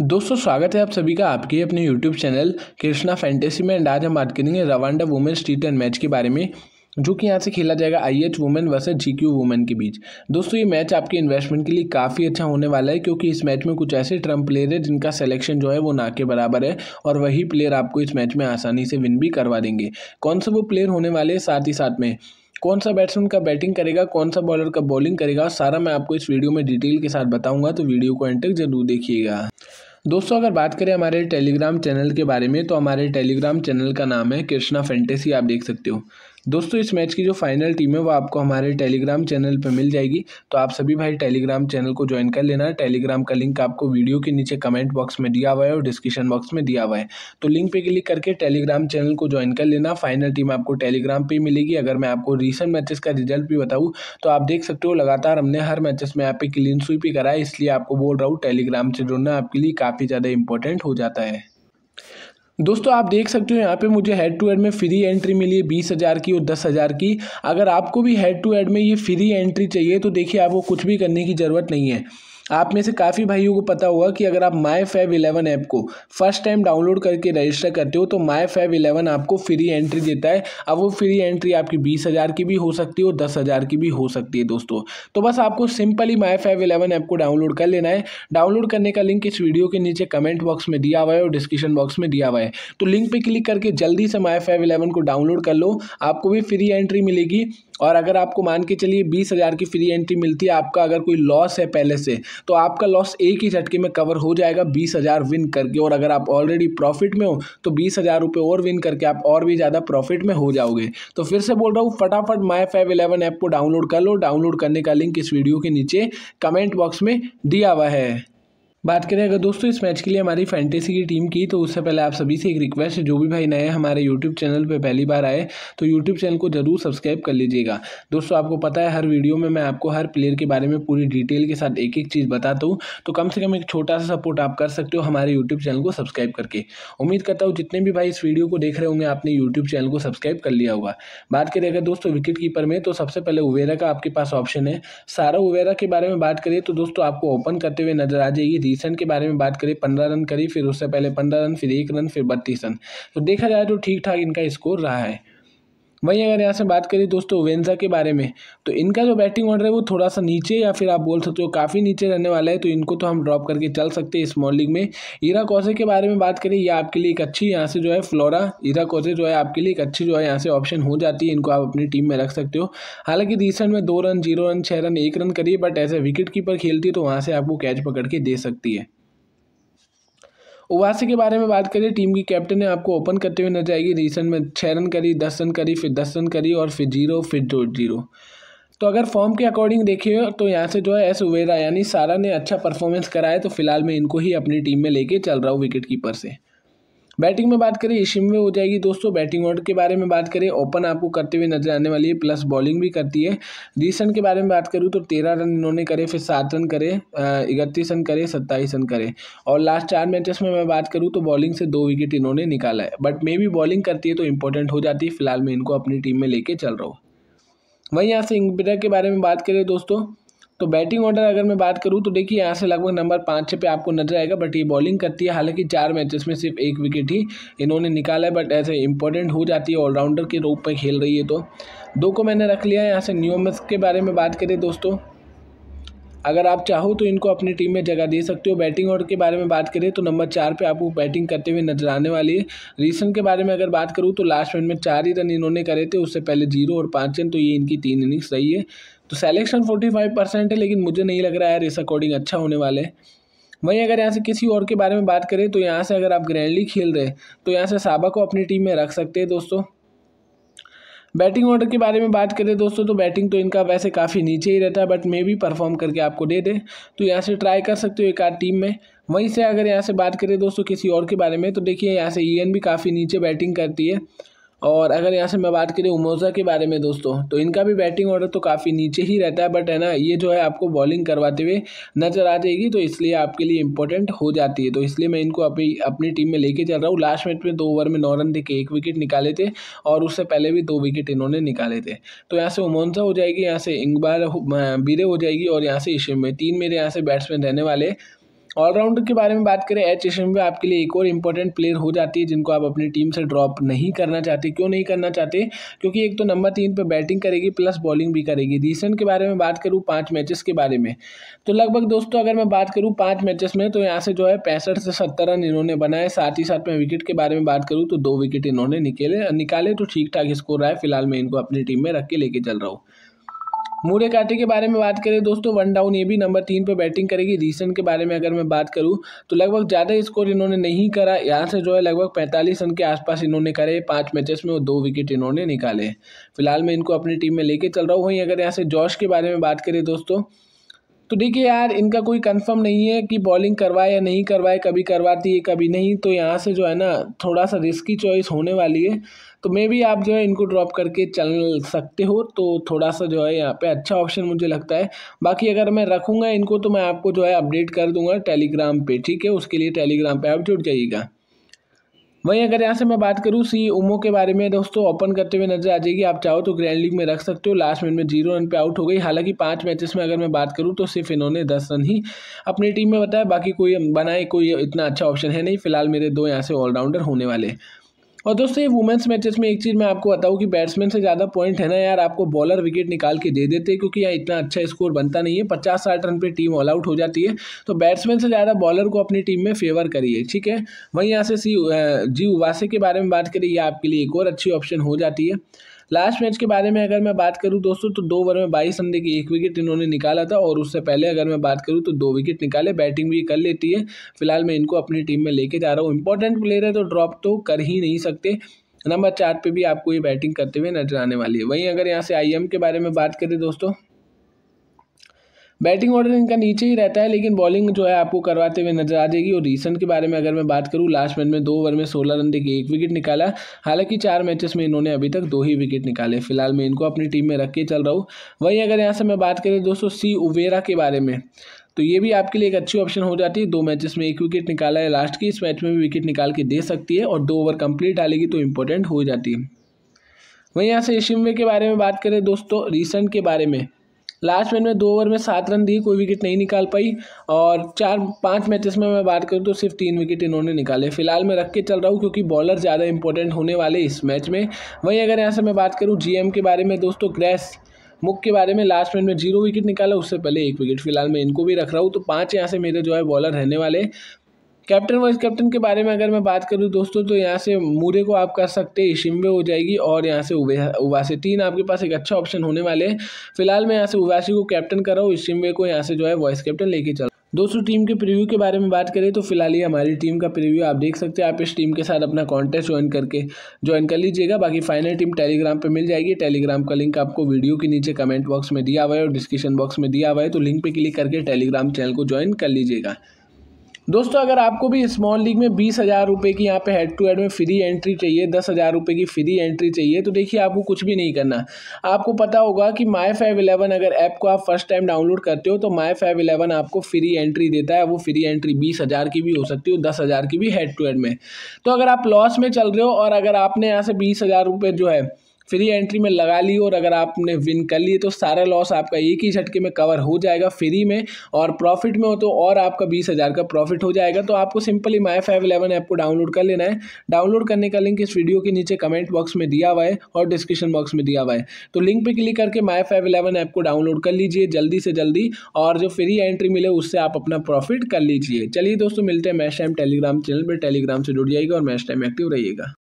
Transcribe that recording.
दोस्तों स्वागत है आप सभी का आपके अपने YouTube चैनल कृष्णा फैंटेसी में एंड आज हम बात करेंगे Rwanda women's T ten match के बारे में जो कि यहाँ से खेला जाएगा I H women versus G Q women के बीच दोस्तों ये मैच आपके इन्वेस्टमेंट के लिए काफ़ी अच्छा होने वाला है क्योंकि इस मैच में कुछ ऐसे ट्रम्प प्लेयर है जिनका सिलेक्शन जो है वो ना के बराबर है और वही प्लेयर आपको इस मैच में आसानी से विन भी करवा देंगे कौन से वो प्लेयर होने वाले हैं साथ ही साथ में कौन सा बैट्समैन का बैटिंग करेगा कौन सा बॉलर का बॉलिंग करेगा सारा मैं आपको इस वीडियो में डिटेल के साथ बताऊंगा तो वीडियो को एंड तक जरूर देखिएगा दोस्तों अगर बात करें हमारे टेलीग्राम चैनल के बारे में तो हमारे टेलीग्राम चैनल का नाम है कृष्णा फेंटेसी आप देख सकते हो दोस्तों इस मैच की जो फाइनल टीम है वो आपको हमारे टेलीग्राम चैनल पर मिल जाएगी तो आप सभी भाई टेलीग्राम चैनल को ज्वाइन कर लेना टेलीग्राम का लिंक आपको वीडियो के नीचे कमेंट बॉक्स में दिया हुआ है और डिस्क्रिप्शन बॉक्स में दिया हुआ है तो लिंक पे क्लिक करके टेलीग्राम चैनल को ज्वाइन कर लेना फाइनल टीम आपको टेलीग्राम पर मिलेगी अगर मैं आपको रिसेंट मैचेस का रिजल्ट भी बताऊँ तो आप देख सकते हो लगातार हमने हर मैचेस में यहाँ पे क्लीन स्वीप ही करा है इसलिए आपको बोल रहा हूँ टेलीग्राम से जुड़ना आपके लिए काफ़ी ज़्यादा इंपॉर्टेंट हो जाता है दोस्तों आप देख सकते हो यहाँ पे मुझे हेड टू हेड में फ्री एंट्री मिली है बीस हज़ार की और दस हज़ार की अगर आपको भी हेड टू हेड में ये फ्री एंट्री चाहिए तो देखिए आपको कुछ भी करने की ज़रूरत नहीं है आप में से काफ़ी भाइयों को पता होगा कि अगर आप माई फैब इलेवन ऐप को फर्स्ट टाइम डाउनलोड करके रजिस्टर करते हो तो माई फैब इलेवन आपको फ्री एंट्री देता है अब वो फ्री एंट्री आपकी बीस हज़ार की भी हो सकती है और दस हज़ार की भी हो सकती है दोस्तों तो बस आपको simply My Fab Eleven app को डाउनलोड कर लेना है डाउनलोड करने का लिंक इस वीडियो के नीचे कमेंट बॉक्स में दिया हुआ है और डिस्क्रिप्शन बॉक्स में दिया हुआ है तो लिंक पर क्लिक करके जल्दी से माई फैब इलेवन को डाउनलोड कर लो आपको भी फ्री एंट्री मिलेगी और अगर आपको मान के चलिए बीस हज़ार की फ्री एंट्री मिलती है आपका अगर कोई लॉस है पहले से तो आपका लॉस एक ही झटके में कवर हो जाएगा बीस हज़ार विन करके और अगर आप ऑलरेडी प्रॉफिट में हो तो बीस हज़ार रुपये और विन करके आप और भी ज़्यादा प्रॉफिट में हो जाओगे तो फिर से बोल रहा हूँ फटाफट माई फाइव इलेवन ऐप को डाउनलोड कर लो डाउनलोड करने का लिंक इस वीडियो के नीचे कमेंट बॉक्स में दिया हुआ है बात करें अगर दोस्तों इस मैच के लिए हमारी फैंटेसी की टीम की तो उससे पहले आप सभी से एक रिक्वेस्ट है जो भी भाई नए हमारे यूट्यूब चैनल पर पहली बार आए तो यूट्यूब चैनल को जरूर सब्सक्राइब कर लीजिएगा दोस्तों आपको पता है हर वीडियो में मैं आपको हर प्लेयर के बारे में पूरी डिटेल के साथ एक एक चीज़ बताता हूँ तो कम से कम एक छोटा सा सपोर्ट आप कर सकते हो हमारे यूट्यूब चैनल को सब्सक्राइब करके उम्मीद करता हूँ जितने भी भाई इस वीडियो को देख रहे होंगे आपने यूट्यूब चैनल को सब्सक्राइब कर लिया होगा बात करें अगर दोस्तों विकेट कीपर में तो सबसे पहले उवेरा का आपके पास ऑप्शन है सारा उवेरा के बारे में बात करिए तो दोस्तों आपको ओपन करते हुए नजर आ जाएगी रन के बारे में बात करें पंद्रह रन करी फिर उससे पहले पंद्रह रन फिर एक रन फिर बत्तीस रन तो देखा जाए तो ठीक ठाक इनका स्कोर रहा है वहीं अगर यहाँ से बात करें दोस्तों वेंजा के बारे में तो इनका जो बैटिंग ऑर्डर है वो थोड़ा सा नीचे या फिर आप बोल सकते हो काफ़ी नीचे रहने वाला है तो इनको तो हम ड्रॉप करके चल सकते हैं स्मॉल लीग में ईरा कौसे के बारे में बात करें यह आपके लिए एक अच्छी यहाँ से जो है फ्लोरा ईरा कौसे जो है आपके लिए एक अच्छी जो है यहाँ से ऑप्शन हो जाती है इनको आप अपनी टीम में रख सकते हो हालांकि रिसेंट में दो रन जीरो रन छः रन एक रन करिए बट ऐसे विकेट कीपर खेलती है तो वहाँ से आपको कैच पकड़ के दे सकती है उवासी के बारे में बात करें टीम की कैप्टन है आपको ओपन करते हुए नजर आएगी रिसेंट में छः रन करी दस रन करी फिर दस रन करी और फिर जीरो फिर दो जीरो तो अगर फॉर्म के अकॉर्डिंग देखिए तो यहाँ से जो है एस उवेरा यानी सारा ने अच्छा परफॉर्मेंस कराया तो फिलहाल मैं इनको ही अपनी टीम में लेके चल रहा हूँ विकेट कीपर से बैटिंग में बात करें इसी में हो जाएगी दोस्तों बैटिंग ऑर्डर के बारे में बात करें ओपन आपको करते हुए नजर आने वाली है प्लस बॉलिंग भी करती है बीस रन के बारे में बात करूँ तो तेरह रन इन्होंने करे फिर सात रन करे इकतीस रन करे सत्ताईस रन करे और लास्ट चार मैचेस में मैं बात करूँ तो बॉलिंग से दो विकेट इन्होंने निकाला है बट मे भी बॉलिंग करती है तो इंपॉर्टेंट हो जाती है फिलहाल मैं इनको अपनी टीम में लेके चल रहा हूँ वहीं यहाँ से इंगबिडर के बारे में बात करें दोस्तों तो बैटिंग ऑर्डर अगर मैं बात करूँ तो देखिए यहाँ से लगभग नंबर पाँच छः पे आपको नजर आएगा बट ये बॉलिंग करती है हालांकि चार मैचेस में सिर्फ एक विकेट ही इन्होंने निकाला है बट ऐसे इंपॉर्टेंट हो जाती है ऑलराउंडर के रूप में खेल रही है तो दो को मैंने रख लिया है यहाँ से न्यूमस के बारे में बात करें दोस्तों अगर आप चाहो तो इनको अपनी टीम में जगह दे सकते हो बैटिंग ऑर्डर के बारे में बात करें तो नंबर चार पे आपको बैटिंग करते हुए नजर आने वाली है रीसन के बारे में अगर बात करूँ तो लास्ट मिनट में चार ही रन इन्होंने करे थे उससे पहले जीरो और पाँच रन तो ये इनकी तीन इनिंग्स रही है तो सेलेक्शन फोर्टी फाइव परसेंट है लेकिन मुझे नहीं लग रहा है यार इस अकॉर्डिंग अच्छा होने वाले वहीं अगर यहाँ से किसी और के बारे में बात करें तो यहाँ से अगर आप ग्रैंडली खेल रहे तो यहाँ से साबा को अपनी टीम में रख सकते हैं दोस्तों बैटिंग ऑर्डर के बारे में बात करें दोस्तों तो बैटिंग तो इनका वैसे काफ़ी नीचे ही रहता है बट मे भी परफॉर्म करके आपको दे दे तो यहाँ से ट्राई कर सकते हो एक आध टीम में वहीं से अगर यहाँ से बात करें दोस्तों किसी और के बारे में तो देखिए यहाँ से ई भी काफ़ी नीचे बैटिंग करती है और अगर यहाँ से मैं बात करें उमोजा के बारे में दोस्तों तो इनका भी बैटिंग ऑर्डर तो काफ़ी नीचे ही रहता है बट है ना ये जो है आपको बॉलिंग करवाते हुए नज़र आ जाएगी तो इसलिए आपके लिए इंपॉर्टेंट हो जाती है तो इसलिए मैं इनको अपनी अपनी टीम में लेके चल रहा हूँ लास्ट मैच में दो ओवर में नौ रन देके एक विकेट निकाले थे और उससे पहले भी दो विकेट इन्होंने निकाले थे तो यहाँ से उमोजा हो जाएगी यहाँ से इंगबार बीरे हो जाएगी और यहाँ से इशिम में तीन मेरे यहाँ से बैट्समैन रहने वाले ऑलराउंडर के बारे में बात करें एच एस भी आपके लिए एक और इम्पोर्टेंट प्लेयर हो जाती है जिनको आप अपनी टीम से ड्रॉप नहीं करना चाहते क्यों नहीं करना चाहते क्योंकि एक तो नंबर तीन पर बैटिंग करेगी प्लस बॉलिंग भी करेगी रीसेंट के बारे में बात करूँ पाँच मैचेस के बारे में तो लगभग दोस्तों अगर मैं बात करूँ पाँच मैचेस में तो यहाँ से जो है पैंसठ से सत्तर रन इन्होंने बनाए साथ ही साथ में विकेट के बारे में बात करूँ तो दो विकेट इन्होंने निकले निकाले तो ठीक ठाक स्कोर रहा है फिलहाल मैं इनको अपनी टीम में रख के लेके चल रहा हूँ मूरे काटे के बारे में बात करें दोस्तों वन डाउन ये भी नंबर तीन पर बैटिंग करेगी रीसेंट के बारे में अगर मैं बात करूँ तो लगभग ज़्यादा स्कोर इन्होंने नहीं करा यहाँ से जो है लगभग पैंतालीस रन के आसपास इन्होंने करे पाँच मैचेस में और दो विकेट इन्होंने निकाले फिलहाल मैं इनको अपनी टीम में लेके चल रहा हूँ वहीं अगर यहाँ से जॉश के बारे में बात करें दोस्तों तो देखिए यार इनका कोई कंफर्म नहीं है कि बॉलिंग करवाए या नहीं करवाए कभी करवाती है कभी नहीं तो यहाँ से जो है ना थोड़ा सा रिस्की चॉइस होने वाली है तो मे भी आप जो है इनको ड्रॉप करके चल सकते हो तो थोड़ा सा जो है यहाँ पे अच्छा ऑप्शन मुझे लगता है बाकी अगर मैं रखूँगा इनको तो मैं आपको जो है अपडेट कर दूँगा टेलीग्राम पर ठीक है उसके लिए टेलीग्राम पर आप जुड़ जाइएगा वहीं अगर यहाँ से मैं बात करूँ सी उमो के बारे में दोस्तों ओपन करते हुए नजर आ जाएगी आप चाहो तो ग्रैंड लीग में रख सकते हो लास्ट मिनट में जीरो रन पे आउट हो गई हालांकि पाँच मैचेस में अगर मैं बात करूँ तो सिर्फ इन्होंने दस रन ही अपनी टीम में बताया बाकी कोई बनाए कोई इतना अच्छा ऑप्शन है नहीं फिलहाल मेरे दो यहाँ से ऑलराउंडर होने वाले और दोस्तों ये वुमेंस मैचेस में एक चीज़ मैं आपको बताऊँ कि बैट्समैन से ज़्यादा पॉइंट है ना यार आपको बॉलर विकेट निकाल के दे देते क्योंकि यहाँ इतना अच्छा स्कोर बनता नहीं है पचास साठ रन पर टीम ऑल आउट हो जाती है तो बैट्समैन से ज़्यादा बॉलर को अपनी टीम में फेवर करिए ठीक है वहीं यहाँ से सी जी उवासे के बारे में बात करिए आपके लिए एक और अच्छी ऑप्शन हो जाती है लास्ट मैच के बारे में अगर मैं बात करूँ दोस्तों तो दो ओवर में बाईस रन देखिए एक विकेट इन्होंने निकाला था और उससे पहले अगर मैं बात करूँ तो दो विकेट निकाले बैटिंग भी कर लेती है फिलहाल मैं इनको अपनी टीम में लेके जा रहा हूँ इंपॉर्टेंट प्लेयर है तो ड्रॉप तो कर ही नहीं सकते नंबर चार पे भी आपको ये बैटिंग करते हुए नजर आने वाली है वहीं अगर यहाँ से आईएम के बारे में बात करें दोस्तों बैटिंग ऑर्डर इनका नीचे ही रहता है लेकिन बॉलिंग जो है आपको करवाते हुए नजर आ जाएगी और रिसेंट के बारे में अगर मैं बात करूँ लास्ट मैच में दो ओवर में सोलह रन देखिए एक विकेट निकाला हालांकि चार मैचेस में इन्होंने अभी तक दो ही विकेट निकाले फिलहाल मैं इनको अपनी टीम में रख के चल रहा हूँ वहीं अगर यहाँ से मैं बात करें दोस्तों सी उवेरा के बारे में तो ये भी आपके लिए एक अच्छी ऑप्शन हो जाती है दो मैचेस में एक विकेट निकाला है लास्ट की इस मैच में भी विकेट निकाल के दे सकती है और दो ओवर कंप्लीट डालेगी तो इम्पोर्टेंट हो जाती है वहीं यहाँ से शिमवे के बारे में बात करें दोस्तों रिसेंट के बारे में लास्ट मैच में दो ओवर में सात रन दिए कोई विकेट नहीं निकाल पाई और चार पाँच मैचेस में मैं बात करूँ तो सिर्फ तीन विकेट इन्होंने निकाले फिलहाल मैं रख के चल रहा हूँ क्योंकि बॉलर ज़्यादा इंपॉर्टेंट होने वाले इस मैच में वहीं अगर यहाँ से मैं बात करूँ जीएम के बारे में दोस्तों ग्रेस मुख के बारे में लास्ट मैच में जीरो विकेट निकाला उससे पहले एक विकेट फिलहाल मैं इनको भी रख रहा हूँ तो पाँच यहाँ से मेरे जो है बॉलर रहने वाले कैप्टन वाइस कैप्टन के बारे में अगर मैं बात करूँ दोस्तों तो यहाँ से मूरे को आप कर सकते हैं इशिम्बे हो जाएगी और यहाँ से उबासी तीन आपके पास एक अच्छा ऑप्शन होने वाले हैं फिलहाल मैं यहाँ से उबासी को कैप्टन कर रहा हूँ इशिम्बे को यहाँ से जो है वाइस कैप्टन लेके चल दोस्तों टीम के प्रीव्यू के बारे में बात करें तो फिलहाल ही हमारी टीम का प्रीव्यू आप देख सकते हैं आप इस टीम के साथ अपना कॉन्टेस्ट ज्वाइन करके ज्वाइन कर लीजिएगा बाकी फाइनल टीम टेलीग्राम पे मिल जाएगी टेलीग्राम का लिंक आपको वीडियो के नीचे कमेंट बॉक्स में दिया हुआ है और डिस्क्रिप्शन बॉक्स में दिया हुआ है तो लिंक पर क्लिक करके टेलीग्राम चैनल को ज्वाइन कर लीजिएगा दोस्तों अगर आपको भी स्मॉल लीग में बीस हज़ार रुपये की यहाँ पे हेड टू हेड में फ्री एंट्री चाहिए दस हज़ार रुपये की फ्री एंट्री चाहिए तो देखिए आपको कुछ भी नहीं करना आपको पता होगा कि माई फाइव इलेवन अगर ऐप को आप फर्स्ट टाइम डाउनलोड करते हो तो माई फाइव इलेवन आपको फ्री एंट्री देता है वो फ्री एंट्री बीस हज़ार की भी हो सकती हो दस हज़ार की भी हेड टू हेड में तो अगर आप लॉस में चल रहे हो और अगर आपने यहाँ से बीस हज़ार रुपये जो है फ्री एंट्री में लगा ली और अगर आपने विन कर लिए तो सारा लॉस आपका एक ही झटके में कवर हो जाएगा फ्री में और प्रॉफिट में हो तो और आपका बीस हज़ार का प्रॉफिट हो जाएगा तो आपको simply My Five Eleven app को डाउनलोड कर लेना है डाउनलोड करने का लिंक इस वीडियो के नीचे कमेंट बॉक्स में दिया हुआ है और डिस्क्रिप्शन बॉक्स में दिया हुआ है तो लिंक पर क्लिक करके माई फाइव इलेवन ऐप को डाउनलोड कर लीजिए जल्दी से जल्दी और जो फ्री एंट्री मिले उससे आप अपना प्रॉफिट कर लीजिए चलिए दोस्तों मिलते हैं मैच टाइम टेलीग्राम चैनल पर टेलीग्राम से जुड़ जाइएगा और मैच टाइम एक्टिव रहिएगा